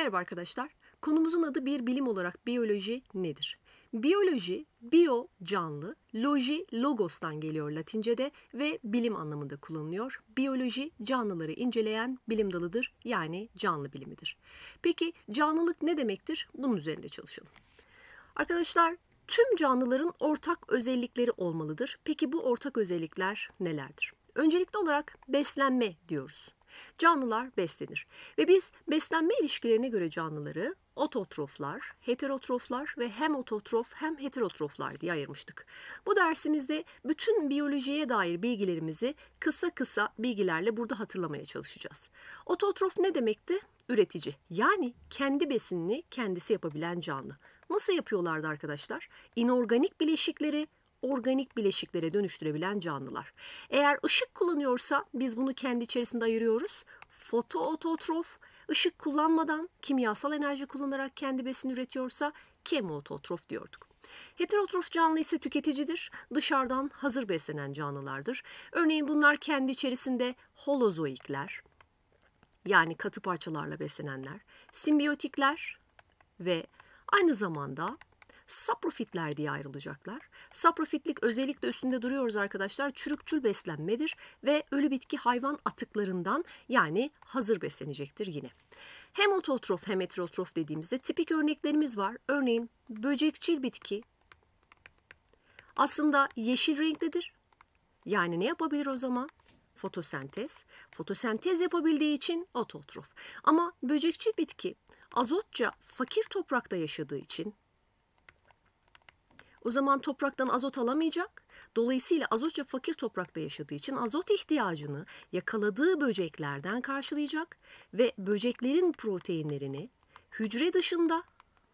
Merhaba arkadaşlar. Konumuzun adı bir bilim olarak biyoloji nedir? Biyoloji, bio canlı, loji logos'tan geliyor Latince'de ve bilim anlamında kullanılıyor. Biyoloji canlıları inceleyen bilim dalıdır yani canlı bilimidir. Peki canlılık ne demektir? Bunun üzerinde çalışalım. Arkadaşlar tüm canlıların ortak özellikleri olmalıdır. Peki bu ortak özellikler nelerdir? Öncelikli olarak beslenme diyoruz. Canlılar beslenir ve biz beslenme ilişkilerine göre canlıları ototroflar, heterotroflar ve hem ototrof hem heterotroflar diye ayırmıştık. Bu dersimizde bütün biyolojiye dair bilgilerimizi kısa kısa bilgilerle burada hatırlamaya çalışacağız. Ototrof ne demekti? Üretici. Yani kendi besinini kendisi yapabilen canlı. Nasıl yapıyorlardı arkadaşlar? İnorganik bileşikleri organik bileşiklere dönüştürebilen canlılar. Eğer ışık kullanıyorsa biz bunu kendi içerisinde ayırıyoruz. Fotoototrof ışık kullanmadan kimyasal enerji kullanarak kendi besini üretiyorsa kemoototrof diyorduk. Heterotrof canlı ise tüketicidir, dışarıdan hazır beslenen canlılardır. Örneğin bunlar kendi içerisinde holozoikler, yani katı parçalarla beslenenler, simbiyotikler ve aynı zamanda saprofitler diye ayrılacaklar. Saprofitlik özellikle üstünde duruyoruz arkadaşlar. Çürükçül beslenmedir ve ölü bitki hayvan atıklarından yani hazır beslenecektir yine. Hem ototrof hem heterotrof dediğimizde tipik örneklerimiz var. Örneğin böcekçil bitki aslında yeşil renktedir. Yani ne yapabilir o zaman? Fotosentez. Fotosentez yapabildiği için ototrof. Ama böcekçil bitki azotça fakir toprakta yaşadığı için o zaman topraktan azot alamayacak. Dolayısıyla azotça fakir toprakta yaşadığı için azot ihtiyacını yakaladığı böceklerden karşılayacak ve böceklerin proteinlerini hücre dışında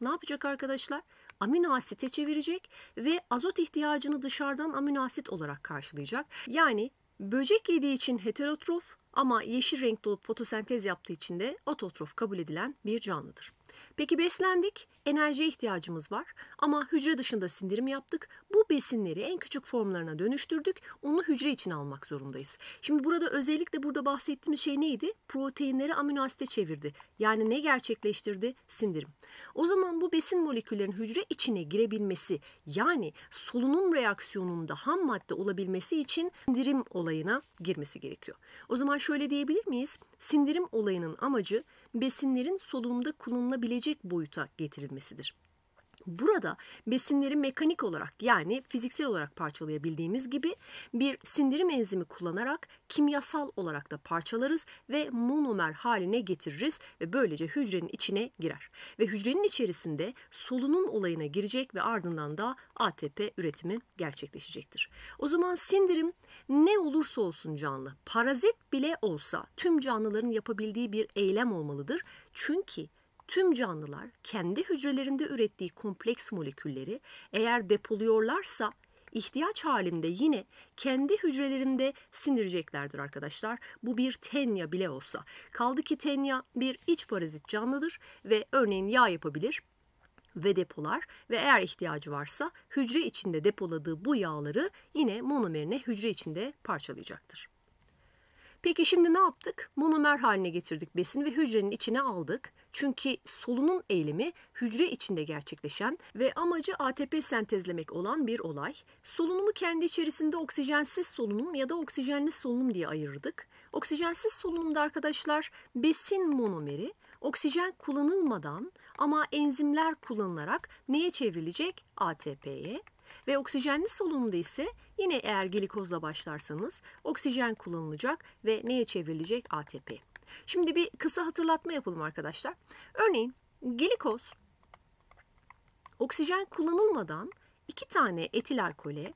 ne yapacak arkadaşlar? amino asite çevirecek ve azot ihtiyacını dışarıdan amino asit olarak karşılayacak. Yani böcek yediği için heterotrof, ama yeşil renk dolup fotosentez yaptığı için de ototrof kabul edilen bir canlıdır. Peki beslendik, enerjiye ihtiyacımız var ama hücre dışında sindirim yaptık. Bu besinleri en küçük formlarına dönüştürdük, onu hücre için almak zorundayız. Şimdi burada özellikle burada bahsettiğimiz şey neydi? Proteinleri amino asite çevirdi. Yani ne gerçekleştirdi? Sindirim. O zaman bu besin moleküllerin hücre içine girebilmesi yani solunum reaksiyonunda ham madde olabilmesi için sindirim olayına girmesi gerekiyor. O zaman şöyle diyebilir miyiz? Sindirim olayının amacı besinlerin solunumda kullanılabilecek boyuta getirilmesidir. Burada besinleri mekanik olarak yani fiziksel olarak parçalayabildiğimiz gibi bir sindirim enzimi kullanarak kimyasal olarak da parçalarız ve monomer haline getiririz ve böylece hücrenin içine girer. Ve hücrenin içerisinde solunum olayına girecek ve ardından da ATP üretimi gerçekleşecektir. O zaman sindirim ne olursa olsun canlı, parazit bile olsa tüm canlıların yapabildiği bir eylem olmalıdır. Çünkü Tüm canlılar kendi hücrelerinde ürettiği kompleks molekülleri eğer depoluyorlarsa ihtiyaç halinde yine kendi hücrelerinde sindireceklerdir arkadaşlar. Bu bir tenya bile olsa. Kaldı ki tenya bir iç parazit canlıdır ve örneğin yağ yapabilir ve depolar ve eğer ihtiyacı varsa hücre içinde depoladığı bu yağları yine monomerine hücre içinde parçalayacaktır. Peki şimdi ne yaptık? Monomer haline getirdik besin ve hücrenin içine aldık. Çünkü solunum eğilimi hücre içinde gerçekleşen ve amacı ATP sentezlemek olan bir olay. Solunumu kendi içerisinde oksijensiz solunum ya da oksijenli solunum diye ayırdık. Oksijensiz solunumda arkadaşlar besin monomeri oksijen kullanılmadan ama enzimler kullanılarak neye çevrilecek? ATP'ye. Ve oksijenli solunumda ise yine eğer glikozla başlarsanız oksijen kullanılacak ve neye çevrilecek? ATP. Şimdi bir kısa hatırlatma yapalım arkadaşlar. Örneğin glikoz oksijen kullanılmadan iki tane etil alkole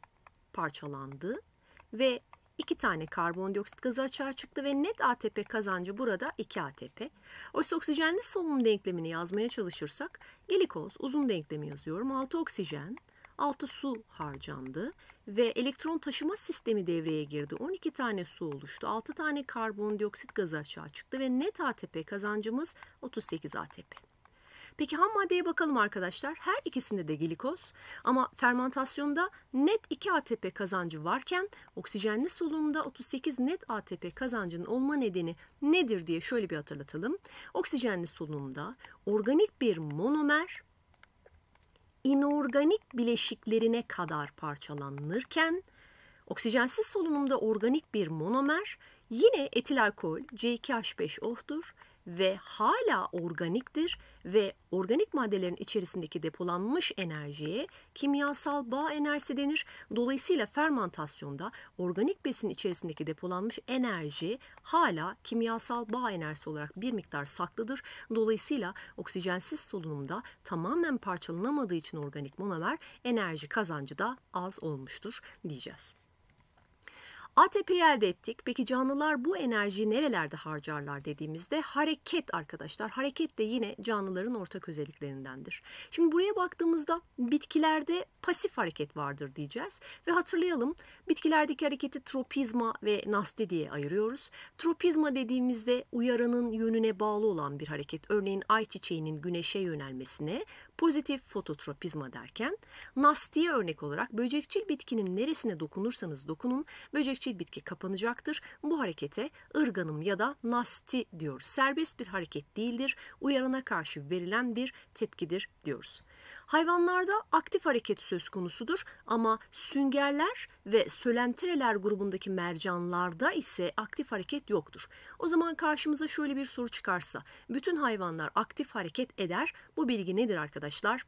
parçalandı ve iki tane karbondioksit gazı açığa çıktı ve net ATP kazancı burada 2 ATP. Oysa oksijenli solunum denklemini yazmaya çalışırsak glikoz uzun denklemi yazıyorum. 6 oksijen altı su harcandı ve elektron taşıma sistemi devreye girdi. 12 tane su oluştu. 6 tane karbondioksit gazı açığa çıktı ve net ATP kazancımız 38 ATP. Peki ham maddeye bakalım arkadaşlar. Her ikisinde de glikoz ama fermentasyonda net 2 ATP kazancı varken oksijenli solunumda 38 net ATP kazancının olma nedeni nedir diye şöyle bir hatırlatalım. Oksijenli solunumda organik bir monomer inorganik bileşiklerine kadar parçalanırken oksijensiz solunumda organik bir monomer yine etil alkol C2H5O'dur ve hala organiktir ve organik maddelerin içerisindeki depolanmış enerjiye kimyasal bağ enerjisi denir. Dolayısıyla fermantasyonda organik besin içerisindeki depolanmış enerji hala kimyasal bağ enerjisi olarak bir miktar saklıdır. Dolayısıyla oksijensiz solunumda tamamen parçalanamadığı için organik monomer enerji kazancı da az olmuştur diyeceğiz. ATP'yi elde ettik. Peki canlılar bu enerjiyi nerelerde harcarlar dediğimizde hareket arkadaşlar. Hareket de yine canlıların ortak özelliklerindendir. Şimdi buraya baktığımızda bitkilerde pasif hareket vardır diyeceğiz. Ve hatırlayalım bitkilerdeki hareketi tropizma ve nasti diye ayırıyoruz. Tropizma dediğimizde uyaranın yönüne bağlı olan bir hareket. Örneğin ay çiçeğinin güneşe yönelmesine Pozitif fototropizma derken nastiye örnek olarak böcekçil bitkinin neresine dokunursanız dokunun böcekçil bitki kapanacaktır. Bu harekete ırganım ya da nasti diyoruz. Serbest bir hareket değildir. Uyarana karşı verilen bir tepkidir diyoruz. Hayvanlarda aktif hareket söz konusudur ama süngerler ve sölentereler grubundaki mercanlarda ise aktif hareket yoktur. O zaman karşımıza şöyle bir soru çıkarsa bütün hayvanlar aktif hareket eder. Bu bilgi nedir arkadaşlar?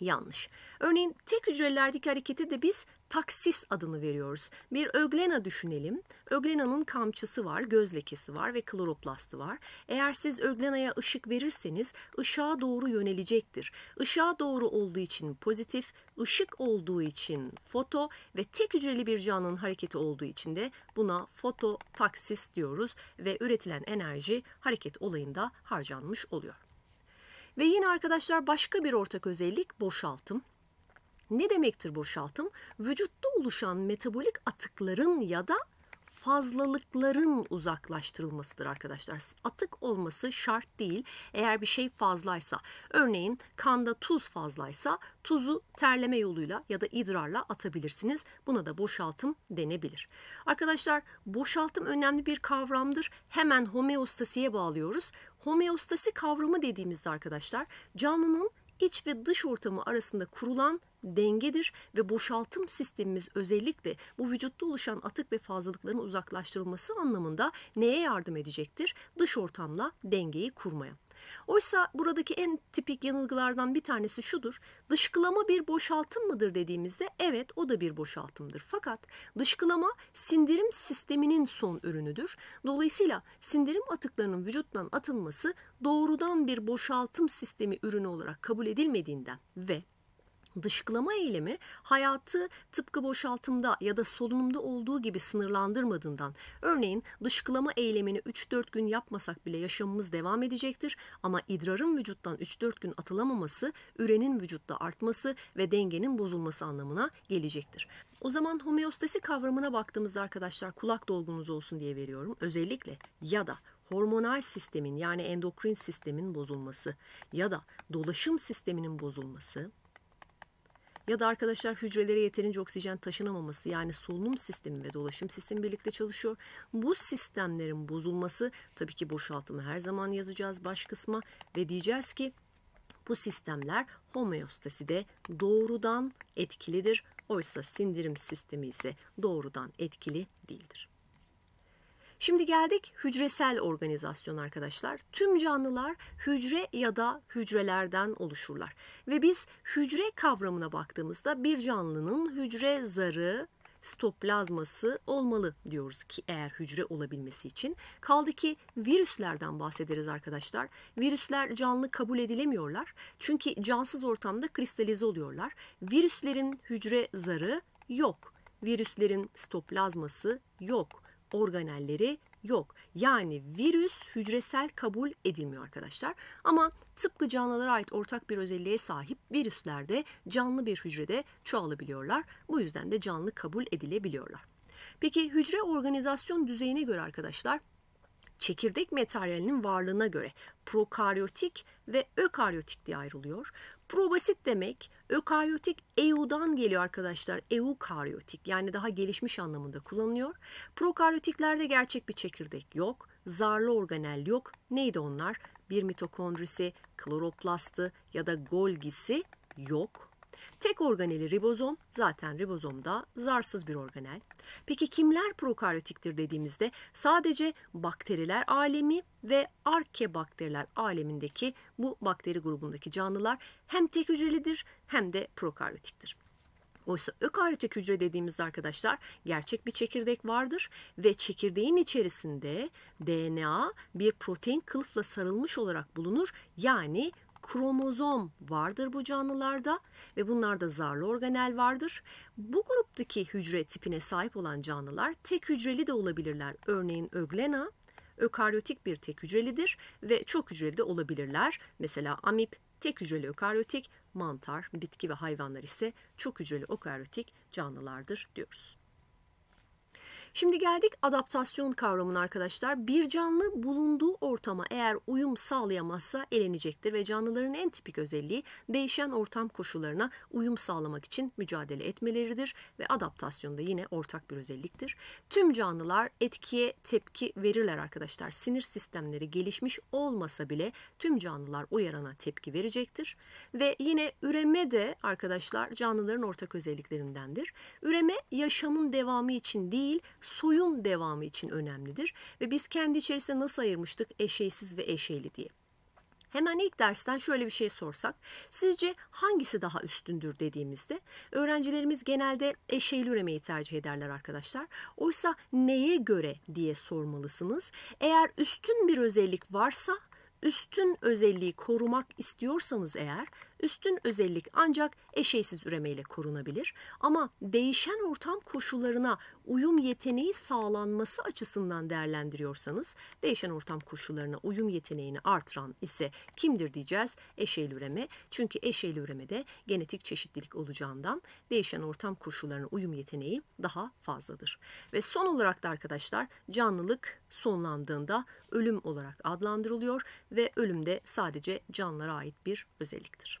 yanlış. Örneğin tek hücrelerdeki harekete de biz taksis adını veriyoruz. Bir öglena düşünelim. Öglena'nın kamçısı var, göz lekesi var ve kloroplastı var. Eğer siz öglenaya ışık verirseniz ışığa doğru yönelecektir. Işığa doğru olduğu için pozitif, ışık olduğu için foto ve tek hücreli bir canlının hareketi olduğu için de buna fototaksis diyoruz ve üretilen enerji hareket olayında harcanmış oluyor. Ve yine arkadaşlar başka bir ortak özellik boşaltım. Ne demektir boşaltım? Vücutta oluşan metabolik atıkların ya da fazlalıkların uzaklaştırılmasıdır arkadaşlar. Atık olması şart değil. Eğer bir şey fazlaysa, örneğin kanda tuz fazlaysa tuzu terleme yoluyla ya da idrarla atabilirsiniz. Buna da boşaltım denebilir. Arkadaşlar boşaltım önemli bir kavramdır. Hemen homeostasiye bağlıyoruz. Homeostasi kavramı dediğimizde arkadaşlar canlının iç ve dış ortamı arasında kurulan dengedir ve boşaltım sistemimiz özellikle bu vücutta oluşan atık ve fazlalıkların uzaklaştırılması anlamında neye yardım edecektir? Dış ortamla dengeyi kurmaya. Oysa buradaki en tipik yanılgılardan bir tanesi şudur. Dışkılama bir boşaltım mıdır dediğimizde evet o da bir boşaltımdır. Fakat dışkılama sindirim sisteminin son ürünüdür. Dolayısıyla sindirim atıklarının vücuttan atılması doğrudan bir boşaltım sistemi ürünü olarak kabul edilmediğinden ve dışkılama eylemi hayatı tıpkı boşaltımda ya da solunumda olduğu gibi sınırlandırmadığından örneğin dışkılama eylemini 3-4 gün yapmasak bile yaşamımız devam edecektir ama idrarın vücuttan 3-4 gün atılamaması ürenin vücutta artması ve dengenin bozulması anlamına gelecektir. O zaman homeostasi kavramına baktığımızda arkadaşlar kulak dolgunuz olsun diye veriyorum. Özellikle ya da hormonal sistemin yani endokrin sistemin bozulması ya da dolaşım sisteminin bozulması ya da arkadaşlar hücrelere yeterince oksijen taşınamaması yani solunum sistemi ve dolaşım sistemi birlikte çalışıyor. Bu sistemlerin bozulması tabii ki boşaltımı her zaman yazacağız baş kısma ve diyeceğiz ki bu sistemler de doğrudan etkilidir. Oysa sindirim sistemi ise doğrudan etkili değildir. Şimdi geldik hücresel organizasyon arkadaşlar. Tüm canlılar hücre ya da hücrelerden oluşurlar. Ve biz hücre kavramına baktığımızda bir canlının hücre zarı, stoplazması olmalı diyoruz ki eğer hücre olabilmesi için. Kaldı ki virüslerden bahsederiz arkadaşlar. Virüsler canlı kabul edilemiyorlar. Çünkü cansız ortamda kristalize oluyorlar. Virüslerin hücre zarı yok. Virüslerin stoplazması yok organelleri yok. Yani virüs hücresel kabul edilmiyor arkadaşlar. Ama tıpkı canlılara ait ortak bir özelliğe sahip virüsler de canlı bir hücrede çoğalabiliyorlar. Bu yüzden de canlı kabul edilebiliyorlar. Peki hücre organizasyon düzeyine göre arkadaşlar çekirdek materyalinin varlığına göre prokaryotik ve ökaryotik diye ayrılıyor. Probasit demek ökaryotik eu'dan geliyor arkadaşlar. EU Eukaryotik yani daha gelişmiş anlamında kullanılıyor. Prokaryotiklerde gerçek bir çekirdek yok. Zarlı organel yok. Neydi onlar? Bir mitokondrisi, kloroplastı ya da golgisi yok. Tek organeli ribozom zaten ribozom da zarsız bir organel. Peki kimler prokaryotiktir dediğimizde sadece bakteriler alemi ve arkebakteriler alemindeki bu bakteri grubundaki canlılar hem tek hücrelidir hem de prokaryotiktir. Oysa ökaryotik hücre dediğimizde arkadaşlar gerçek bir çekirdek vardır ve çekirdeğin içerisinde DNA bir protein kılıfla sarılmış olarak bulunur. Yani kromozom vardır bu canlılarda ve bunlarda zarlı organel vardır. Bu gruptaki hücre tipine sahip olan canlılar tek hücreli de olabilirler. Örneğin öglena ökaryotik bir tek hücrelidir ve çok hücreli de olabilirler. Mesela amip tek hücreli ökaryotik, mantar, bitki ve hayvanlar ise çok hücreli ökaryotik canlılardır diyoruz. Şimdi geldik adaptasyon kavramına arkadaşlar. Bir canlı bulunduğu ortama eğer uyum sağlayamazsa elenecektir ve canlıların en tipik özelliği değişen ortam koşullarına uyum sağlamak için mücadele etmeleridir ve adaptasyon da yine ortak bir özelliktir. Tüm canlılar etkiye tepki verirler arkadaşlar. Sinir sistemleri gelişmiş olmasa bile tüm canlılar uyarana tepki verecektir ve yine üreme de arkadaşlar canlıların ortak özelliklerindendir. Üreme yaşamın devamı için değil, soyun devamı için önemlidir. Ve biz kendi içerisinde nasıl ayırmıştık eşeysiz ve eşeyli diye. Hemen ilk dersten şöyle bir şey sorsak, sizce hangisi daha üstündür dediğimizde öğrencilerimiz genelde eşeğli üremeyi tercih ederler arkadaşlar. Oysa neye göre diye sormalısınız. Eğer üstün bir özellik varsa üstün özelliği korumak istiyorsanız eğer Üstün özellik ancak eşeysiz üremeyle korunabilir ama değişen ortam koşullarına uyum yeteneği sağlanması açısından değerlendiriyorsanız değişen ortam koşullarına uyum yeteneğini artıran ise kimdir diyeceğiz? Eşeyli üreme. Çünkü eşeyli üremede genetik çeşitlilik olacağından değişen ortam koşullarına uyum yeteneği daha fazladır. Ve son olarak da arkadaşlar canlılık sonlandığında ölüm olarak adlandırılıyor ve ölüm de sadece canlılara ait bir özelliktir.